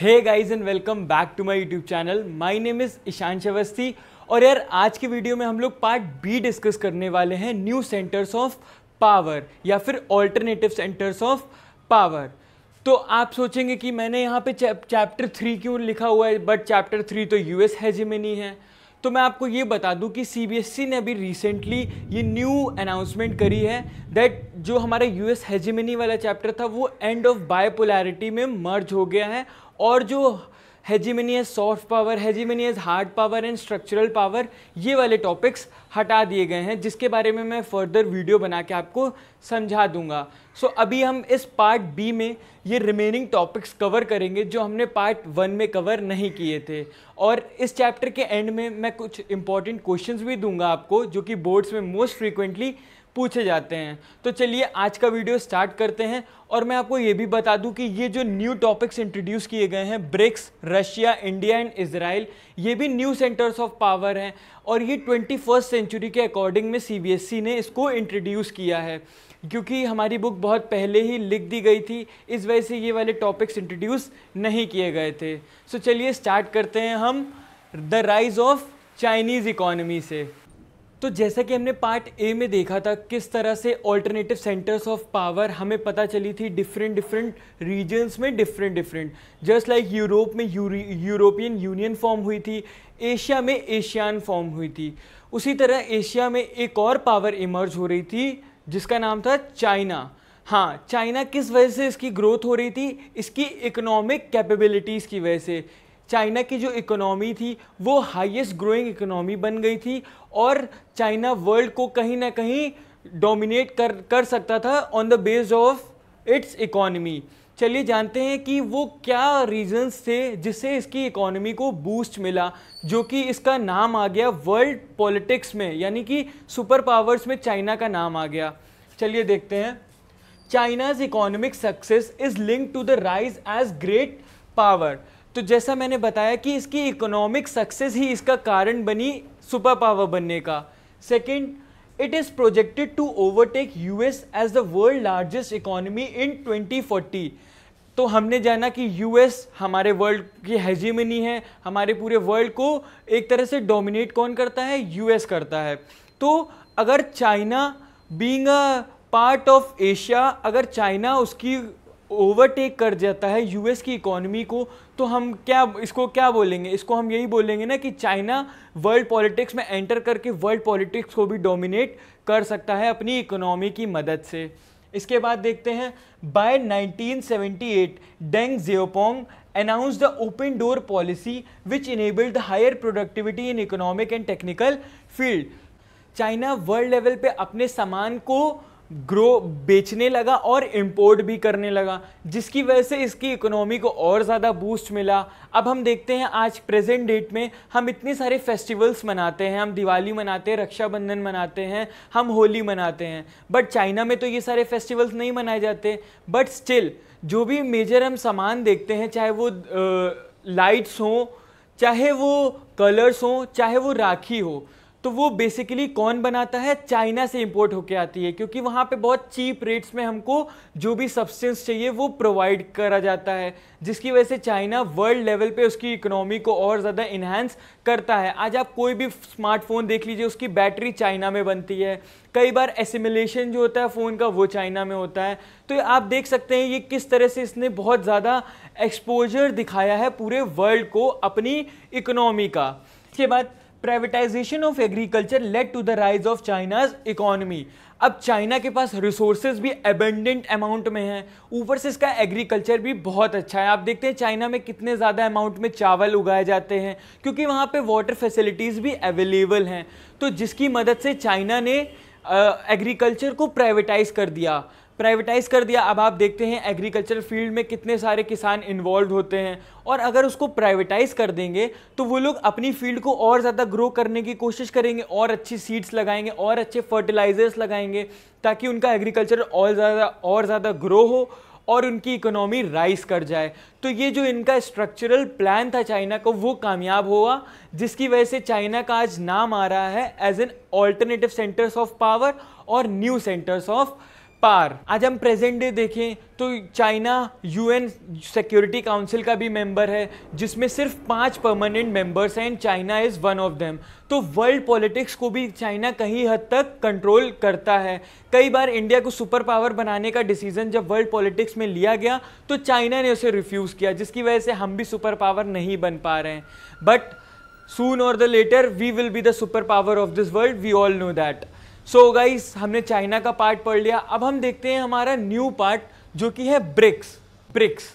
hey guys and welcome back to my YouTube channel my name is Ishan Shravasthi और यार आज के वीडियो में हम लोग पार्ट बी डिस्कस करने वाले हैं न्यू सेंटर्स ऑफ पावर या फिर ऑल्टरनेटिव सेंटर्स ऑफ पावर तो आप सोचेंगे कि मैंने यहाँ पे चैप्टर थ्री क्यों लिखा हुआ है बट चैप्टर थ्री तो यूएस जिमिनी है तो मैं आपको ये बता दूं कि सीबीएसई e ने अभी रिसेंटली ये न्यू अनाउंसमेंट करी है दैट जो हमारा यूएस हेजिमिनी वाला चैप्टर था वो एंड ऑफ बायपोलैरिटी में मर्ज हो गया है और जो hegemonious soft power hegemonious hard power and structural power ये वाले टॉपिक्स हटा दिए गए हैं जिसके बारे में मैं फर्दर वीडियो बना के आपको समझा दूंगा सो so, अभी हम इस पार्ट बी में ये रिमेनिंग टॉपिक्स कवर करेंगे जो हमने पार्ट वन में कवर नहीं किए थे और इस चैप्टर के एंड में मैं कुछ इंपॉर्टेंट क्वेश्चंस भी दूंगा आपको जो कि बोर्ड्स में मोस्ट फ्रीक्वेंटली पूछे जाते हैं तो चलिए आज का वीडियो स्टार्ट करते हैं और मैं आपको ये भी बता दूं कि ये जो न्यू टॉपिक्स इंट्रोड्यूस किए गए हैं BRICS Russia India and Israel ये भी न्यू सेंटर्स ऑफ पावर हैं और ये ट्वेंटी फर्स्ट सेंचुरी के अकॉर्डिंग में सी e ने इसको इंट्रोड्यूस किया है क्योंकि हमारी बुक बहुत पहले ही लिख दी गई थी इस वजह से ये वाले टॉपिक्स इंट्रोड्यूस नहीं किए गए थे सो so चलिए स्टार्ट करते हैं हम the rise of Chinese economy से तो जैसा कि हमने पार्ट ए में देखा था किस तरह से ऑल्टरनेटिव सेंटर्स ऑफ पावर हमें पता चली थी डिफरेंट डिफरेंट रीजन्स में different different just like Europe में यूरोपियन यूनियन फॉर्म हुई थी एशिया में एशियान फॉर्म हुई थी उसी तरह एशिया में एक और पावर इमर्ज हो रही थी जिसका नाम था चाइना हाँ चाइना किस वजह से इसकी ग्रोथ हो रही थी इसकी इकोनॉमिक कैपेबिलिटीज़ की वजह से चाइना की जो इकोनॉमी थी वो हाईएस्ट ग्रोइंग इकोनॉमी बन गई थी और चाइना वर्ल्ड को कहीं ना कहीं डोमिनेट कर कर सकता था on the base of its economy चलिए जानते हैं कि वो क्या रीजंस थे जिससे इसकी इकोनॉमी को बूस्ट मिला जो कि इसका नाम आ गया वर्ल्ड पॉलिटिक्स में यानी कि सुपर पावर्स में चाइना का नाम आ गया चलिए देखते हैं China's economic success is link to the rise as great power तो जैसा मैंने बताया कि इसकी इकोनॉमिक सक्सेस ही इसका कारण बनी सुपर पावर बनने का second it is projected to overtake US as the world largest economy in 2040 तो हमने जाना कि यूएस हमारे वर्ल्ड की हैजीमनी है हमारे पूरे वर्ल्ड को एक तरह से डोमिनेट कौन करता है यूएस करता है तो अगर China being a part of Asia अगर चाइना उसकी ओवरटेक कर जाता है यूएस की इकोनॉमी को तो हम क्या इसको क्या बोलेंगे इसको हम यही बोलेंगे ना कि चाइना वर्ल्ड पॉलिटिक्स में एंटर करके वर्ल्ड पॉलिटिक्स को भी डोमिनेट कर सकता है अपनी इकोनॉमी की मदद से इसके बाद देखते हैं by 1978 Deng Xiaoping announce the open door policy which enable the higher productivity in economic and technical field China world level पे अपने सामान को ग्रो बेचने लगा और इंपोर्ट भी करने लगा जिसकी वजह से इसकी इकोनॉमी को और ज़्यादा बूस्ट मिला अब हम देखते हैं आज प्रेजेंट डेट में हम इतने सारे फेस्टिवल्स मनाते हैं हम दिवाली मनाते हैं रक्षाबंधन मनाते हैं हम होली मनाते हैं बट चाइना में तो ये सारे फेस्टिवल्स नहीं मनाए जाते बट स्टिल जो भी मेजर हम सामान देखते हैं चाहे वो लाइट्स हों चाहे वो कलर्स हों चाहे वो राखी हो तो वो बेसिकली कौन बनाता है चाइना से इंपोर्ट होके आती है क्योंकि वहाँ पे बहुत चीप रेट्स में हमको जो भी सब्सटेंस चाहिए वो प्रोवाइड करा जाता है जिसकी वजह से चाइना वर्ल्ड लेवल पे उसकी इकोनॉमी को और ज़्यादा इन्हेंस करता है आज आप कोई भी स्मार्टफोन देख लीजिए उसकी बैटरी चाइना में बनती है कई बार एसिमिलेशन जो होता है फ़ोन का वो चाइना में होता है तो आप देख सकते हैं ये किस तरह से इसने बहुत ज़्यादा एक्सपोजर दिखाया है पूरे वर्ल्ड को अपनी इकोनॉमी का इसके बाद privatisation of agriculture led to the rise of China's economy अब चाइना के पास रिसोर्सेज भी एबेंडेंट अमाउंट में है ऊपर से इसका एग्रीकल्चर भी बहुत अच्छा है आप देखते हैं चाइना में कितने ज़्यादा अमाउंट में चावल उगाए जाते हैं क्योंकि वहाँ पे वाटर फैसिलिटीज़ भी अवेलेबल हैं तो जिसकी मदद से चाइना ने एग्रीकल्चर uh, को प्राइवेटाइज कर दिया प्राइवेटाइज कर दिया अब आप देखते हैं एग्रीकल्चर फील्ड में कितने सारे किसान इन्वॉल्व होते हैं और अगर उसको प्राइवेटाइज कर देंगे तो वो लोग अपनी फील्ड को और ज़्यादा ग्रो करने की कोशिश करेंगे और अच्छी सीड्स लगाएंगे और अच्छे फर्टिलाइजर्स लगाएंगे ताकि उनका एग्रीकल्चर और ज़्यादा और ज़्यादा ग्रो हो और उनकी इकोनॉमी राइज कर जाए तो ये जो इनका स्ट्रक्चरल प्लान था चाइना का वो कामयाब हुआ जिसकी वजह से चाइना का आज नाम आ रहा है as an alternative centres of power और न्यू सेंटर्स ऑफ पार आज हम प्रेजेंट डे देखें तो चाइना यूएन सिक्योरिटी काउंसिल का भी मेंबर है जिसमें सिर्फ पांच परमानेंट मेंबर्स हैं and China is one of them तो वर्ल्ड पॉलिटिक्स को भी चाइना कहीं हद तक कंट्रोल करता है कई बार इंडिया को सुपर पावर बनाने का डिसीजन जब वर्ल्ड पॉलिटिक्स में लिया गया तो चाइना ने उसे रिफ्यूज़ किया जिसकी वजह से हम भी सुपर पावर नहीं बन पा रहे हैं बट सून और the later we will be the super power of this world we all know that so so guys हमने चाइना का पार्ट पढ़ लिया अब हम देखते हैं हमारा न्यू पार्ट जो कि है ब्रिक्स ब्रिक्स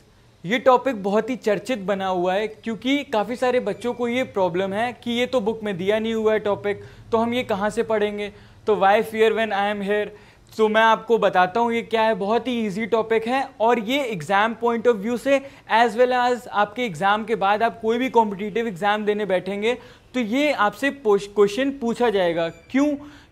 ये टॉपिक बहुत ही चर्चित बना हुआ है क्योंकि काफ़ी सारे बच्चों को ये प्रॉब्लम है कि ये तो बुक में दिया नहीं हुआ है टॉपिक तो हम ये कहाँ से पढ़ेंगे तो why fear when I am here तो मैं आपको बताता हूँ ये क्या है बहुत ही इजी टॉपिक है और ये एग्ज़ाम पॉइंट ऑफ व्यू से एज वेल एज आपके एग्ज़ाम के बाद आप कोई भी कॉम्पिटिटिव एग्ज़ाम देने बैठेंगे तो ये आपसे क्वेश्चन पूछा जाएगा क्यों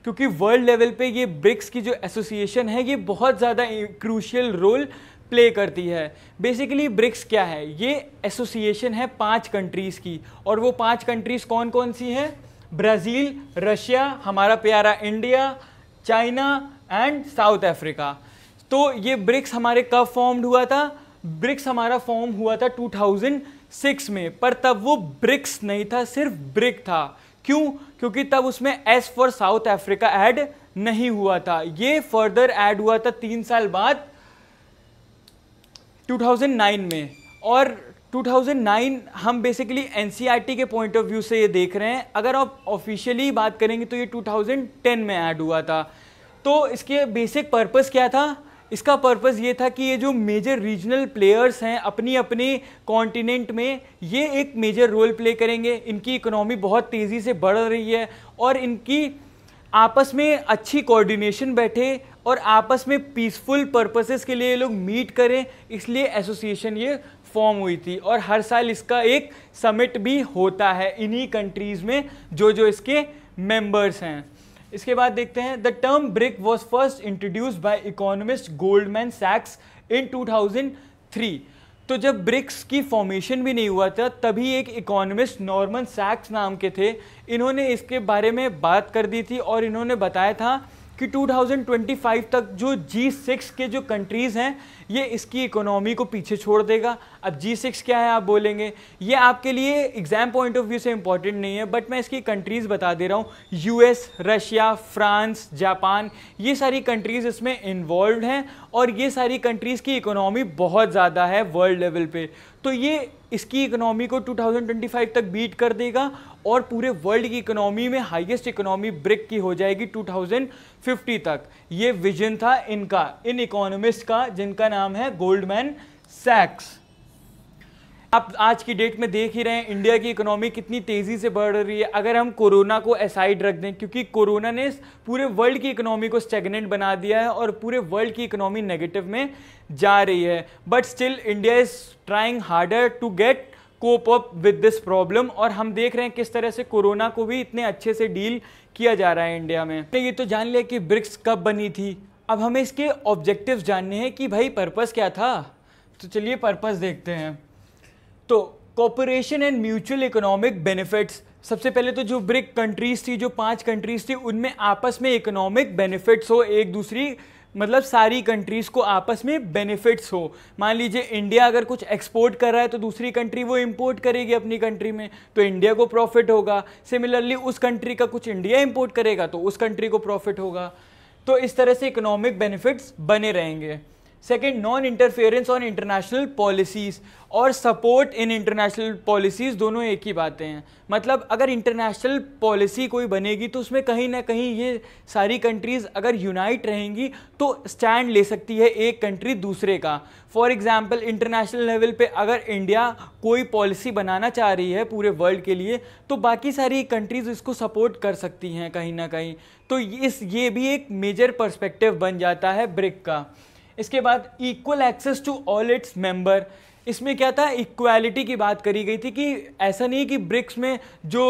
क्योंकि वर्ल्ड लेवल पे ये ब्रिक्स की जो एसोसिएशन है ये बहुत ज़्यादा क्रूशियल रोल प्ले करती है बेसिकली ब्रिक्स क्या है ये एसोसिएशन है पांच कंट्रीज़ की और वो पांच कंट्रीज़ कौन कौन सी हैं ब्राज़ील रशिया हमारा प्यारा India China and South Africa तो ये ब्रिक्स हमारे कब फॉर्म्ड हुआ था ब्रिक्स हमारा फॉर्म हुआ था 2006 में पर तब वो ब्रिक्स नहीं था सिर्फ ब्रिक था क्यों क्योंकि तब उसमें S for South Africa add नहीं हुआ था ये फर्दर ऐड हुआ था तीन साल बाद 2009 में और 2009 हम बेसिकली एन e के पॉइंट ऑफ व्यू से ये देख रहे हैं अगर आप ऑफिशियली बात करेंगे तो ये 2010 में ऐड हुआ था तो इसके बेसिक पर्पस क्या था इसका पर्पज़ ये था कि ये जो मेजर रीजनल प्लेयर्स हैं अपनी अपनी कॉन्टिनेंट में ये एक मेजर रोल प्ले करेंगे इनकी इकोनॉमी बहुत तेज़ी से बढ़ रही है और इनकी आपस में अच्छी कोऑर्डिनेशन बैठे और आपस में पीसफुल पर्पसेस के लिए लोग मीट करें इसलिए एसोसिएशन ये फॉर्म हुई थी और हर साल इसका एक समिट भी होता है इन्हीं कंट्रीज़ में जो जो इसके मेंबर्स हैं इसके बाद देखते हैं the term BRIC was first introduce by economist Goldman सैक्स इन 2003 तो जब ब्रिक्स की फॉर्मेशन भी नहीं हुआ था तभी एक इकोनॉमिस्ट नॉर्मन सैक्स नाम के थे इन्होंने इसके बारे में बात कर दी थी और इन्होंने बताया था कि 2025 तक जो G6 के जो कंट्रीज़ हैं ये इसकी इकोनॉमी को पीछे छोड़ देगा अब G6 क्या है आप बोलेंगे ये आपके लिए एग्ज़ाम पॉइंट ऑफ व्यू से इम्पॉर्टेंट नहीं है बट मैं इसकी कंट्रीज़ बता दे रहा हूँ यूएस रशिया फ्रांस जापान ये सारी कंट्रीज़ इसमें इन्वॉल्व हैं और ये सारी कंट्रीज़ की इकोनॉमी बहुत ज़्यादा है वर्ल्ड लेवल पर तो ये इसकी इकोनॉमी को 2025 तक बीट कर देगा और पूरे वर्ल्ड की इकोनॉमी में हाईएस्ट इकोनॉमी ब्रिक की हो जाएगी 2050 तक ये विजन था इनका इन इकोनॉमिस्ट का जिनका नाम है गोल्डमैन सैक्स आप आज की डेट में देख ही रहे हैं इंडिया की इकोनॉमी कितनी तेज़ी से बढ़ रही है अगर हम कोरोना को एसाइड रख दें क्योंकि कोरोना ने पूरे वर्ल्ड की इकोनॉमी को स्टेगनेंट बना दिया है और पूरे वर्ल्ड की इकोनॉमी नेगेटिव में जा रही है but still India is trying harder to get cope up with this problem और हम देख रहे हैं किस तरह से कोरोना को भी इतने अच्छे से डील किया जा रहा है इंडिया में ये तो जान लिया कि ब्रिक्स कब बनी थी अब हमें इसके ऑब्जेक्टिव जानने हैं कि भाई पर्पज़ क्या था तो चलिए पर्पज देखते हैं तो cooperation and mutual economic benefits सबसे पहले तो जो ब्रिक कंट्रीज थी जो पांच कंट्रीज थी उनमें आपस में इकोनॉमिक बेनिफिट्स हो एक दूसरी मतलब सारी कंट्रीज़ को आपस में बेनिफिट्स हो मान लीजिए इंडिया अगर कुछ एक्सपोर्ट कर रहा है तो दूसरी कंट्री वो इंपोर्ट करेगी अपनी कंट्री में तो इंडिया को प्रॉफिट होगा सिमिलरली उस कंट्री का कुछ इंडिया इंपोर्ट करेगा तो उस कंट्री को प्रॉफिट होगा तो इस तरह से इकोनॉमिक बेनिफिट्स बने रहेंगे second non interference on international policies और सपोर्ट इन इंटरनेशनल पॉलिसीज़ दोनों एक ही बातें हैं मतलब अगर इंटरनेशनल पॉलिसी कोई बनेगी तो उसमें कहीं ना कहीं ये सारी कंट्रीज़ अगर यूनाइट रहेंगी तो स्टैंड ले सकती है एक कंट्री दूसरे का फॉर एग्ज़ाम्पल इंटरनेशनल लेवल पे अगर इंडिया कोई पॉलिसी बनाना चाह रही है पूरे वर्ल्ड के लिए तो बाकी सारी कंट्रीज़ इसको सपोर्ट कर सकती हैं कहीं ना कहीं तो इस ये भी एक मेजर परस्पेक्टिव बन जाता है ब्रिक का इसके बाद equal access to all its member इसमें क्या था इक्वालिटी की बात करी गई थी कि ऐसा नहीं कि ब्रिक्स में जो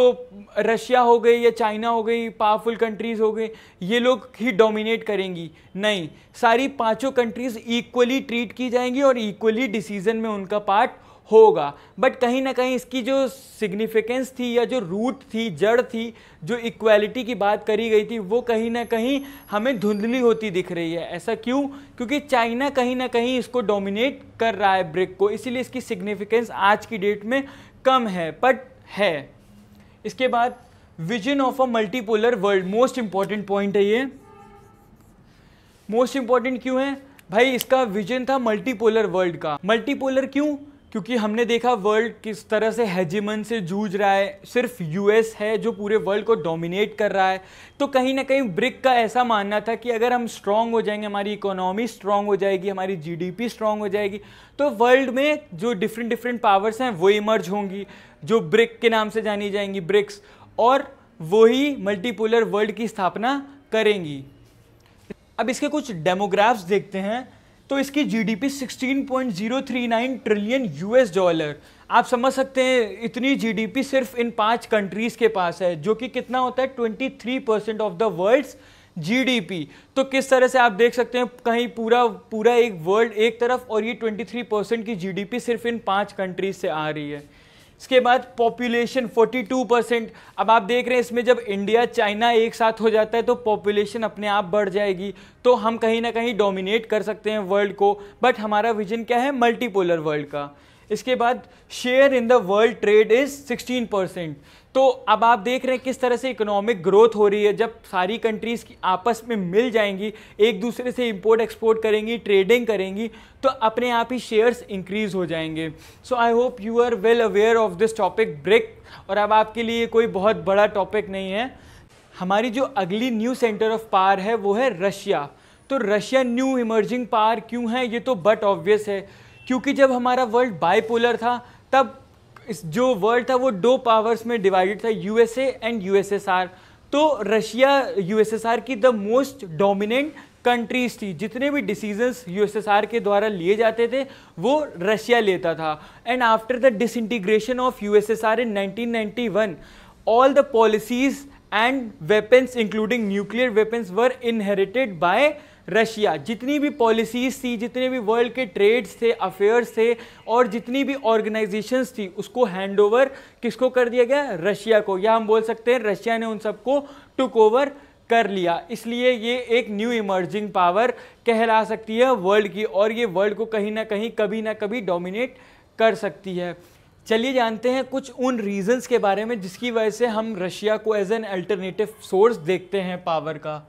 रशिया हो गई या चाइना हो गई पावरफुल कंट्रीज़ हो गई ये लोग ही डोमिनेट करेंगी नहीं सारी पांचों कंट्रीज़ इक्वली ट्रीट की जाएंगी और इक्वली डिसीजन में उनका पार्ट होगा बट कहीं ना कहीं इसकी जो सिग्निफिकेंस थी या जो रूट थी जड़ थी जो इक्वालिटी की बात करी गई थी वो कहीं ना कहीं हमें धुंधली होती दिख रही है ऐसा क्यों क्योंकि चाइना कहीं ना कहीं इसको डोमिनेट कर रहा है ब्रिक को इसीलिए इसकी सिग्निफिकेंस आज की डेट में कम है बट है इसके बाद vision of a multipolar world most important point है ये मोस्ट इंपॉर्टेंट क्यों है भाई इसका विजन था मल्टीपोलर वर्ल्ड का मल्टीपोलर क्यों क्योंकि हमने देखा वर्ल्ड किस तरह से हैजिमन से जूझ रहा है सिर्फ यूएस है जो पूरे वर्ल्ड को डोमिनेट कर रहा है तो कहीं ना कहीं ब्रिक का ऐसा मानना था कि अगर हम स्ट्रांग हो जाएंगे हमारी इकोनॉमी स्ट्रांग हो जाएगी हमारी जीडीपी स्ट्रांग हो जाएगी तो वर्ल्ड में जो डिफरेंट डिफरेंट पावर्स हैं वो इमर्ज होंगी जो ब्रिक के नाम से जानी जाएंगी ब्रिक्स और वही मल्टीपोलर वर्ल्ड की स्थापना करेंगी अब इसके कुछ डेमोग्राफ्स देखते हैं तो इसकी जीडीपी 16.039 ट्रिलियन यूएस डॉलर आप समझ सकते हैं इतनी जीडीपी सिर्फ इन पांच कंट्रीज के पास है जो कि कितना होता है 23 percent of the world's GDP तो किस तरह से आप देख सकते हैं कहीं पूरा पूरा एक वर्ल्ड एक तरफ और ये 23 परसेंट की जीडीपी सिर्फ इन पांच कंट्रीज से आ रही है इसके बाद पॉपुलेशन 42 परसेंट अब आप देख रहे हैं इसमें जब इंडिया चाइना एक साथ हो जाता है तो पॉपुलेशन अपने आप बढ़ जाएगी तो हम कहीं ना कहीं डोमिनेट कर सकते हैं वर्ल्ड को बट हमारा विजन क्या है मल्टीपोलर वर्ल्ड का इसके बाद share in the world trade is 16 percent तो अब आप देख रहे हैं किस तरह से इकोनॉमिक ग्रोथ हो रही है जब सारी कंट्रीज़ की आपस में मिल जाएंगी एक दूसरे से इंपोर्ट एक्सपोर्ट करेंगी ट्रेडिंग करेंगी तो अपने आप ही शेयर्स इंक्रीज हो जाएंगे so I hope you are well aware of this topic break और अब आपके लिए कोई बहुत बड़ा टॉपिक नहीं है हमारी जो अगली न्यू सेंटर ऑफ पावर है वो है रशिया तो रशिया न्यू इमर्जिंग पावर क्यों है ये तो बट ऑब्वियस है क्योंकि जब हमारा वर्ल्ड बाईपोलर था तब इस जो वर्ल्ड था वो दो पावर्स में डिवाइडेड था यूएसए एंड यूएसएसआर तो रशिया यूएसएसआर की द मोस्ट डोमिनेंट कंट्रीज थी जितने भी डिसीजंस यूएसएसआर के द्वारा लिए जाते थे वो रशिया लेता था and after the disintegration of USSR in 1991 all the policies and weapons including nuclear weapons were inherited by Russia जितनी भी पॉलिसीज़ थी जितने भी वर्ल्ड के ट्रेड्स थे अफेयर्स थे और जितनी भी ऑर्गेनाइजेशंस थी उसको हैंड ओवर किसको कर दिया गया रशिया को या हम बोल सकते हैं रशिया ने उन सबको टुक ओवर कर लिया इसलिए ये एक न्यू इमर्जिंग पावर कहला सकती है वर्ल्ड की और ये वर्ल्ड को कहीं ना कहीं कभी ना कभी डोमिनेट कर सकती है चलिए जानते हैं कुछ उन रीजंस के बारे में जिसकी वजह से हम रशिया को एज एन अल्टरनेटिव सोर्स देखते हैं पावर का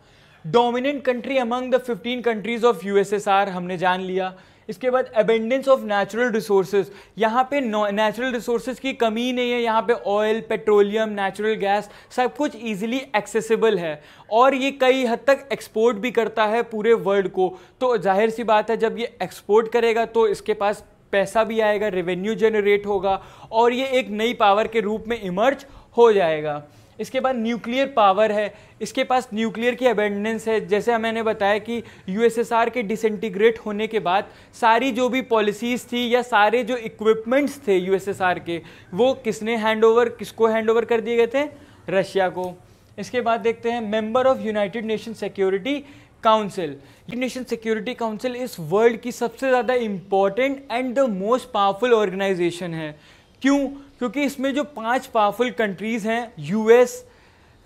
dominant country among the 15 countries of USSR हमने जान लिया इसके बाद एबेंडेंस ऑफ नेचुरल रिसोर्सेज यहाँ पे नेचुरल रिसोर्सेज की कमी नहीं है यहाँ पे ऑयल पेट्रोलियम नेचुरल गैस सब कुछ इजीली एक्सेसिबल है और ये कई हद तक एक्सपोर्ट भी करता है पूरे वर्ल्ड को तो जाहिर सी बात है जब ये एक्सपोर्ट करेगा तो इसके पास पैसा भी आएगा रेवेन्यू जनरेट होगा और ये एक नई पावर के रूप में इमर्ज हो जाएगा इसके बाद न्यूक्लियर पावर है इसके पास न्यूक्लियर की अबेंडेंस है जैसे मैंने बताया कि यूएसएसआर के डिसइंटीग्रेट होने के बाद सारी जो भी पॉलिसीज़ थी या सारे जो इक्विपमेंट्स थे यूएसएसआर के वो किसने हैंडओवर किसको हैंडओवर कर दिए गए थे रशिया को इसके बाद देखते हैं member of United Nation Security Council Nation Security Council इस वर्ल्ड की सबसे ज़्यादा important and the most powerful organisation है क्यों क्योंकि इसमें जो पांच पावरफुल कंट्रीज़ हैं US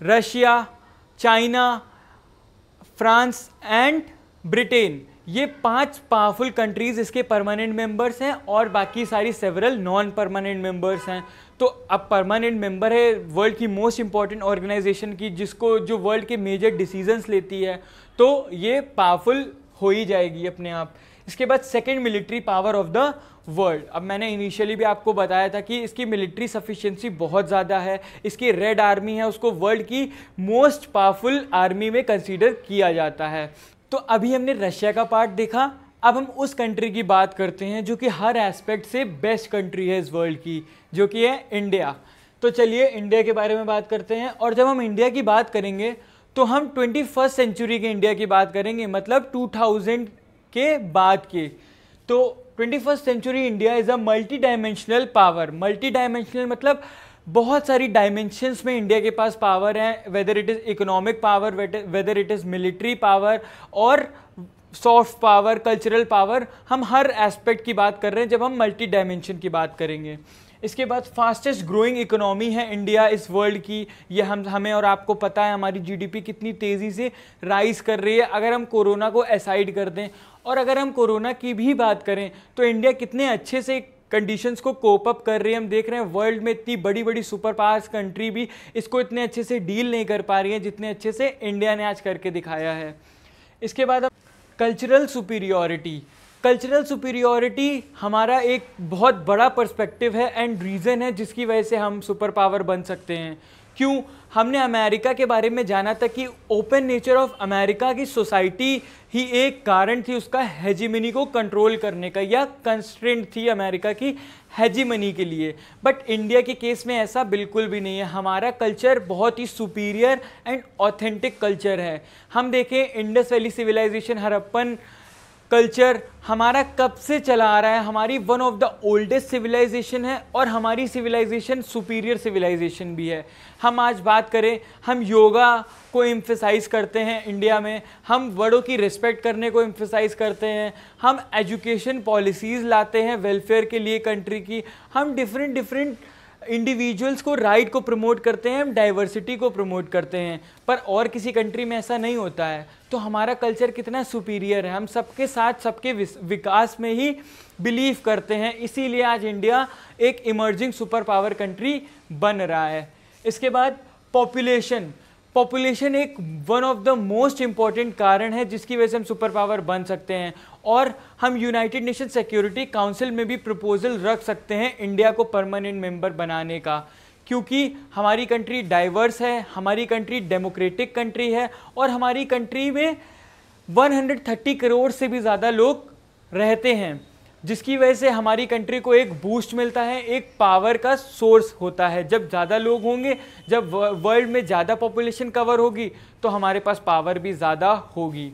Russia China France and Britain ये पांच पावरफुल कंट्रीज़ इसके परमानेंट मेंबर्स हैं और बाकी सारी सेवरल नॉन परमानेंट मेंबर्स हैं तो अब परमानेंट मेंबर है वर्ल्ड की मोस्ट इंपॉर्टेंट ऑर्गेनाइजेशन की जिसको जो वर्ल्ड के मेजर डिसीजंस लेती है तो ये पावरफुल हो ही जाएगी अपने आप इसके बाद second military power of the world अब मैंने इनिशियली भी आपको बताया था कि इसकी मिलिट्री सफिशियंसी बहुत ज़्यादा है इसकी रेड आर्मी है उसको वर्ल्ड की मोस्ट पावरफुल आर्मी में कंसीडर किया जाता है तो अभी हमने रशिया का पार्ट देखा अब हम उस कंट्री की बात करते हैं जो कि हर एस्पेक्ट से बेस्ट कंट्री है इस वर्ल्ड की जो कि है इंडिया तो चलिए इंडिया के बारे में बात करते हैं और जब हम इंडिया की बात करेंगे तो हम ट्वेंटी फर्स्ट सेंचुरी के इंडिया की बात करेंगे मतलब टू थाउजेंड के बाद के तो twenty first century India is a multi dimensional power multi dimensional मतलब बहुत सारी डायमेंशंस में इंडिया के पास पावर है whether it is economic power whether it is military power और सॉफ्ट पावर कल्चरल पावर हम हर एस्पेक्ट की बात कर रहे हैं जब हम मल्टी डायमेंशन की बात करेंगे इसके बाद फास्टेस्ट ग्रोइंग इकोनॉमी है इंडिया इस वर्ल्ड की ये हम हमें और आपको पता है हमारी जीडीपी कितनी तेज़ी से राइज कर रही है अगर हम कोरोना को एसाइड कर दें और अगर हम कोरोना की भी बात करें तो इंडिया कितने अच्छे से कंडीशंस को कोप अप कर रही है हम देख रहे हैं वर्ल्ड में इतनी बड़ी बड़ी सुपर पावर्स कंट्री भी इसको इतने अच्छे से डील नहीं कर पा रही है जितने अच्छे से इंडिया ने आज करके दिखाया है इसके बाद अब कल्चरल सुपीरियोरिटी कल्चरल सुपीरियोरिटी हमारा एक बहुत बड़ा पर्सपेक्टिव है एंड रीज़न है जिसकी वजह से हम सुपर पावर बन सकते हैं क्यों हमने अमेरिका के बारे में जाना था कि ओपन नेचर ऑफ अमेरिका की सोसाइटी ही एक कारण थी उसका हेजिमनी को कंट्रोल करने का या कंस्ट्रेंट थी अमेरिका की हेजिमनी के लिए बट इंडिया के केस में ऐसा बिल्कुल भी नहीं है हमारा कल्चर बहुत ही सुपीरियर एंड ऑथेंटिक कल्चर है हम देखें Indus valley civilization Harappan culture हमारा कब से चला आ रहा है हमारी one of the oldest civilization है और हमारी सिविलाइजेशन सुपीरियर सिविलाइजेशन भी है हम आज बात करें हम योगा को एम्फेसाइज करते हैं इंडिया में हम बड़ों की रिस्पेक्ट करने को एम्फेसाइज करते हैं हम एजुकेशन पॉलिसीज़ लाते हैं वेलफेयर के लिए कंट्री की हम डिफरेंट डिफरेंट इंडिविजुअल्स को राइट को प्रमोट करते हैं हम डाइवर्सिटी को प्रमोट करते हैं पर और किसी कंट्री में ऐसा नहीं होता है तो हमारा कल्चर कितना सुपीरियर है हम सबके साथ सबके विकास में ही बिलीव करते हैं इसीलिए आज इंडिया एक इमर्जिंग सुपर पावर कंट्री बन रहा है इसके बाद पॉपुलेशन पॉपुलेशन एक one of the most important कारण है जिसकी वजह से हम सुपर पावर बन सकते हैं और हम यूनाइटेड नेशन सिक्योरिटी काउंसिल में भी प्रपोजल रख सकते हैं इंडिया को परमानेंट मेंबर बनाने का क्योंकि हमारी कंट्री डाइवर्स है हमारी कंट्री डेमोक्रेटिक कंट्री है और हमारी कंट्री में 130 करोड़ से भी ज़्यादा लोग रहते हैं जिसकी वजह से हमारी कंट्री को एक बूस्ट मिलता है एक पावर का सोर्स होता है जब ज़्यादा लोग होंगे जब वर्ल्ड में ज़्यादा पॉपुलेशन कवर होगी तो हमारे पास पावर भी ज़्यादा होगी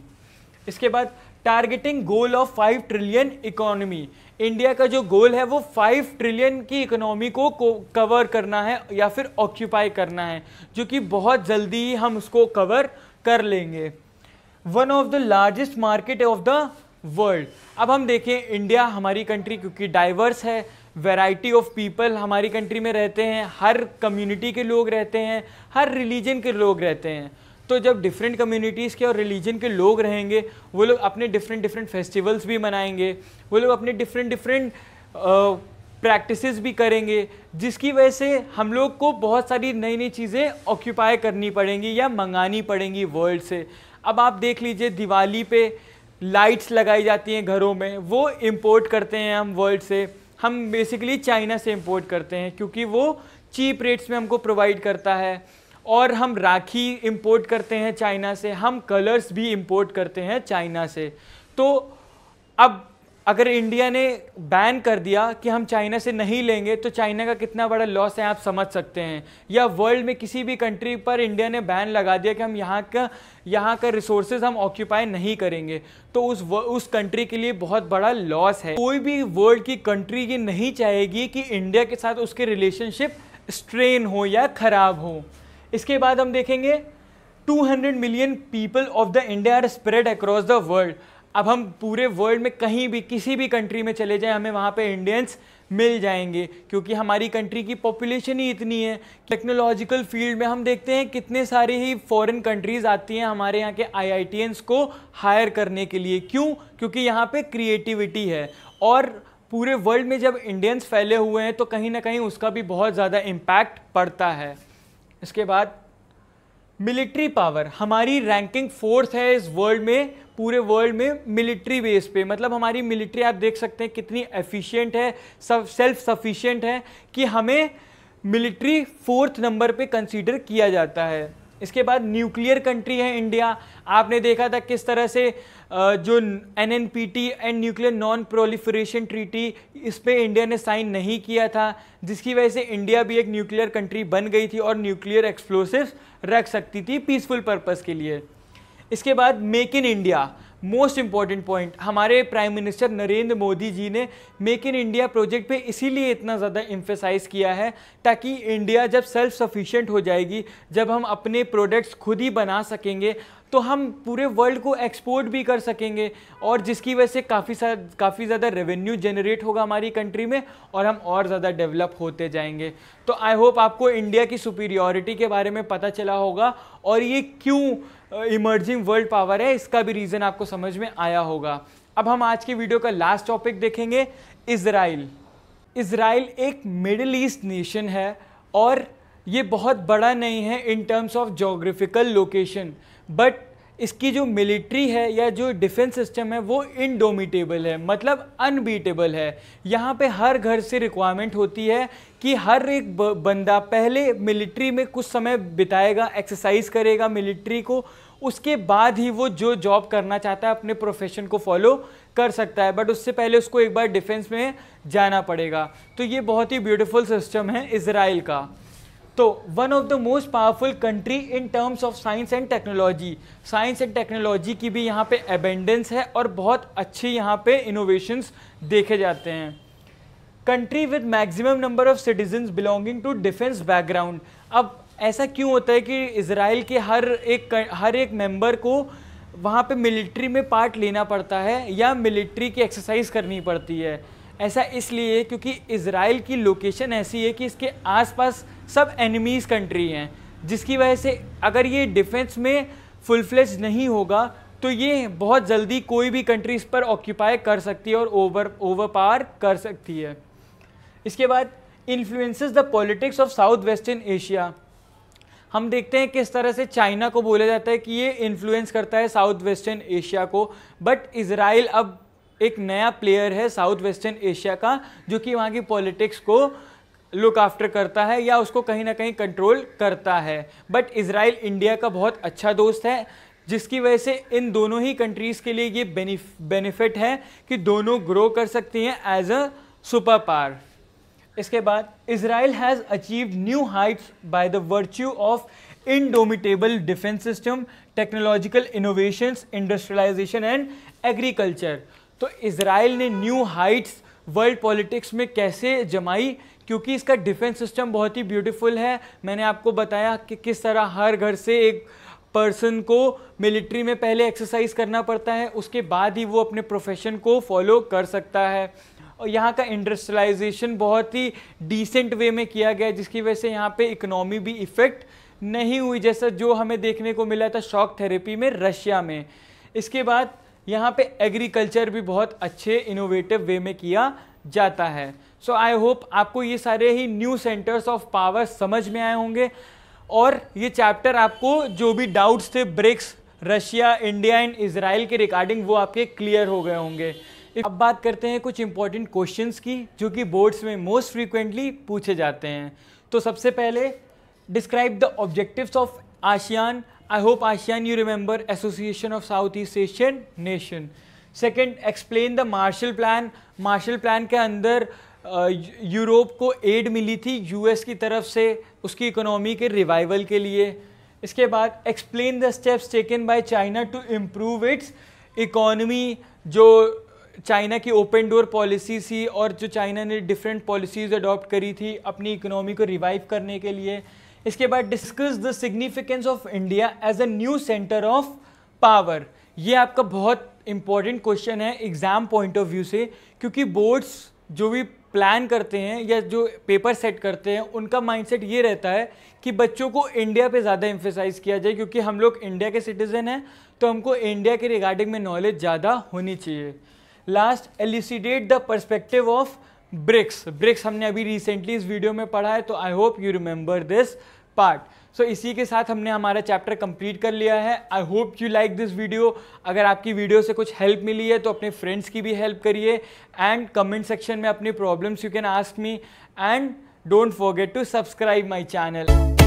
इसके बाद targeting goal of five trillion economy India का जो गोल है वो फाइव ट्रिलियन की इकोनॉमी को कवर करना है या फिर ऑक्यूपाई करना है जो कि बहुत जल्दी ही हम उसको कवर कर लेंगे one of the largest market of the world अब हम देखें इंडिया हमारी कंट्री क्योंकि डाइवर्स है वैरायटी ऑफ पीपल हमारी कंट्री में रहते हैं हर कम्युनिटी के लोग रहते हैं हर रिलीजन के लोग रहते हैं तो जब डिफरेंट कम्युनिटीज़ के और रिलीजन के लोग रहेंगे वो लोग अपने डिफरेंट डिफरेंट फेस्टिवल्स भी मनाएंगे वो लोग अपने डिफरेंट डिफरेंट प्रैक्टिसेस भी करेंगे जिसकी वजह से हम लोग को बहुत सारी नई नई चीज़ें ऑक्यूपाई करनी पड़ेंगी या मंगानी पड़ेंगी वर्ल्ड से अब आप देख लीजिए दिवाली पे लाइट्स लगाई जाती हैं घरों में वो इम्पोर्ट करते हैं हम वर्ल्ड से हम बेसिकली चाइना से इम्पोर्ट करते हैं क्योंकि वो चीप रेट्स में हमको प्रोवाइड करता है और हम राखी इंपोर्ट करते हैं चाइना से हम कलर्स भी इंपोर्ट करते हैं चाइना से तो अब अगर इंडिया ने बैन कर दिया कि हम चाइना से नहीं लेंगे तो चाइना का कितना बड़ा लॉस है आप समझ सकते हैं या वर्ल्ड में किसी भी कंट्री पर इंडिया ने बैन लगा दिया कि हम यहाँ का यहाँ का रिसोर्सेज हम ऑक्यूपाई नहीं करेंगे तो उस उस कंट्री के लिए बहुत बड़ा लॉस है कोई भी वर्ल्ड की कंट्री ये नहीं चाहेगी कि इंडिया के साथ उसके रिलेशनशिप स्ट्रेन हो या ख़राब हो इसके बाद हम देखेंगे 200 million people of the India are spread across the world अब हम पूरे वर्ल्ड में कहीं भी किसी भी कंट्री में चले जाएं हमें वहाँ पे इंडियंस मिल जाएंगे क्योंकि हमारी कंट्री की पॉपुलेशन ही इतनी है टेक्नोलॉजिकल फील्ड में हम देखते हैं कितने सारे ही फॉरेन कंट्रीज़ आती हैं हमारे यहाँ के आई को हायर करने के लिए क्यों क्योंकि यहाँ पर क्रिएटिविटी है और पूरे वर्ल्ड में जब इंडियंस फैले हुए हैं तो कहीं ना कहीं उसका भी बहुत ज़्यादा इम्पैक्ट पड़ता है इसके बाद मिलिट्री पावर हमारी रैंकिंग फोर्थ है इस वर्ल्ड में पूरे वर्ल्ड में मिलिट्री बेस पे मतलब हमारी मिलिट्री आप देख सकते हैं कितनी एफिशिएंट है सब सेल्फ सफिशिएंट है कि हमें मिलिट्री फोर्थ नंबर पे कंसीडर किया जाता है इसके बाद न्यूक्लियर कंट्री है इंडिया आपने देखा था किस तरह से जो N N P T and nuclear non proliferation treaty इस पर इंडिया ने साइन नहीं किया था जिसकी वजह से इंडिया भी एक न्यूक्लियर कंट्री बन गई थी और न्यूक्लियर एक्सप्लोसिव रख सकती थी पीसफुल पर्पज़ के लिए इसके बाद make in India most important point हमारे प्राइम मिनिस्टर नरेंद्र मोदी जी ने मेक इन इंडिया प्रोजेक्ट पे इसीलिए इतना ज़्यादा इम्फेसाइज किया है ताकि इंडिया जब सेल्फ सफिशिएंट हो जाएगी जब हम अपने प्रोडक्ट्स खुद ही बना सकेंगे तो हम पूरे वर्ल्ड को एक्सपोर्ट भी कर सकेंगे और जिसकी वजह से काफ़ी सा काफ़ी ज़्यादा रेवेन्यू जनरेट होगा हमारी कंट्री में और हम और ज़्यादा डेवलप होते जाएंगे तो आई होप आपको इंडिया की सुपीरियोरिटी के बारे में पता चला होगा और ये क्यों इमर्जिंग वर्ल्ड पावर है इसका भी रीज़न आपको समझ में आया होगा अब हम आज की वीडियो का लास्ट टॉपिक देखेंगे इसराइल इसराइल एक मिडिल ईस्ट नेशन है और ये बहुत बड़ा नहीं है in terms of geographical location but इसकी जो मिलिट्री है या जो डिफेंस सिस्टम है वो इनडोमिटेबल है मतलब अनबीटेबल है यहाँ पे हर घर से रिक्वायरमेंट होती है कि हर एक बंदा पहले मिलिट्री में कुछ समय बिताएगा एक्सरसाइज करेगा मिलिट्री को उसके बाद ही वो जो जॉब करना चाहता है अपने प्रोफेशन को फॉलो कर सकता है बट उससे पहले उसको एक बार डिफेंस में जाना पड़ेगा तो ये बहुत ही ब्यूटीफुल सिस्टम है इसराइल का तो one of the most powerful country in terms of science and technology science and technology की भी यहाँ पे एबेंडेंस है और बहुत अच्छी यहाँ पे इनोवेशंस देखे जाते हैं country with maximum number of citizen belonging to defence background अब ऐसा क्यों होता है कि इसराइल के हर एक हर एक मेंबर को वहाँ पे मिलिट्री में पार्ट लेना पड़ता है या मिलिट्री की एक्सरसाइज करनी पड़ती है ऐसा इसलिए क्योंकि इसराइल की लोकेशन ऐसी है कि इसके आसपास पास सब एनिमीज़ कंट्री हैं जिसकी वजह से अगर ये डिफेंस में फुल फ्लेज नहीं होगा तो ये बहुत जल्दी कोई भी कंट्री इस पर ऑक्यूपाई कर सकती है और ओवर ओवर पार कर सकती है इसके बाद influences the politics of south western Asia हम देखते हैं किस तरह से चाइना को बोला जाता है कि ये इन्फ्लुएंस करता है साउथ वेस्टर्न एशिया को बट इसराइल अब एक नया प्लेयर है साउथ वेस्टर्न एशिया का जो कि वहाँ की पॉलिटिक्स को लुक आफ्टर करता है या उसको कहीं ना कहीं कंट्रोल करता है बट इसराइल इंडिया का बहुत अच्छा दोस्त है जिसकी वजह से इन दोनों ही कंट्रीज़ के लिए ये बेनिफिट है कि दोनों ग्रो कर सकती हैं एज अ सुपर पावर इसके बाद Israel has achieve new heights by the virtue of indomitable defence system technological innovations industrialisation and agriculture तो इसराइल ने न्यू हाइट्स वर्ल्ड पॉलिटिक्स में कैसे जमाई क्योंकि इसका डिफेंस सिस्टम बहुत ही ब्यूटीफुल है मैंने आपको बताया कि किस तरह हर घर से एक पर्सन को मिलिट्री में पहले एक्सरसाइज करना पड़ता है उसके बाद ही वो अपने प्रोफेशन को फॉलो कर सकता है और यहाँ का इंडस्ट्रियलाइजेशन बहुत ही डिसेंट वे में किया गया जिसकी वजह से यहाँ पे इकोनॉमी भी इफ़ेक्ट नहीं हुई जैसा जो हमें देखने को मिला था शॉक थेरेपी में रशिया में इसके बाद यहाँ पे एग्रीकल्चर भी बहुत अच्छे इनोवेटिव वे में किया जाता है सो आई होप आपको ये सारे ही न्यू सेंटर्स ऑफ पावर समझ में आए होंगे और ये चैप्टर आपको जो भी डाउट्स थे BRICS Russia India and Israel के रिगार्डिंग वो आपके क्लियर हो गए होंगे अब बात करते हैं कुछ इंपॉर्टेंट क्वेश्चंस की जो कि बोर्ड्स में मोस्ट फ्रीक्वेंटली पूछे जाते हैं तो सबसे पहले describe the objectives of ASEAN I hope ASEAN you remember Association of South East Asian Nation second explain the Marshall Plan Marshall Plan के अंदर यूरोप को एड मिली थी यूएस की तरफ से उसकी इकोनॉमी के रिवाइवल के लिए इसके बाद explain the steps taken by China to improve its economy जो चाइना की ओपन डोर पॉलिसी थी और जो चाइना ने डिफरेंट पॉलिसीज़ अडॉप्ट करी थी अपनी इकोनॉमी को रिवाइव करने के लिए इसके बाद discuss the significance of India as a new centre of power ये आपका बहुत इंपॉर्टेंट क्वेश्चन है एग्ज़ाम पॉइंट ऑफ व्यू से क्योंकि बोर्ड्स जो भी प्लान करते हैं या जो पेपर सेट करते हैं उनका माइंडसेट ये रहता है कि बच्चों को इंडिया पे ज़्यादा एम्फेसाइज किया जाए क्योंकि हम लोग इंडिया के सिटीज़न हैं तो हमको इंडिया के रिगार्डिंग में नॉलेज ज़्यादा होनी चाहिए last elucidate the perspective of BRICS BRICS हमने अभी रिसेंटली इस वीडियो में पढ़ा है तो I hope you remember this part so so, इसी के साथ हमने हमारा चैप्टर कंप्लीट कर लिया है I hope you like this video अगर आपकी वीडियो से कुछ हेल्प मिली है तो अपने फ्रेंड्स की भी हेल्प करिए एंड कमेंट सेक्शन में अपनी problems you can ask me and don't forget to subscribe my channel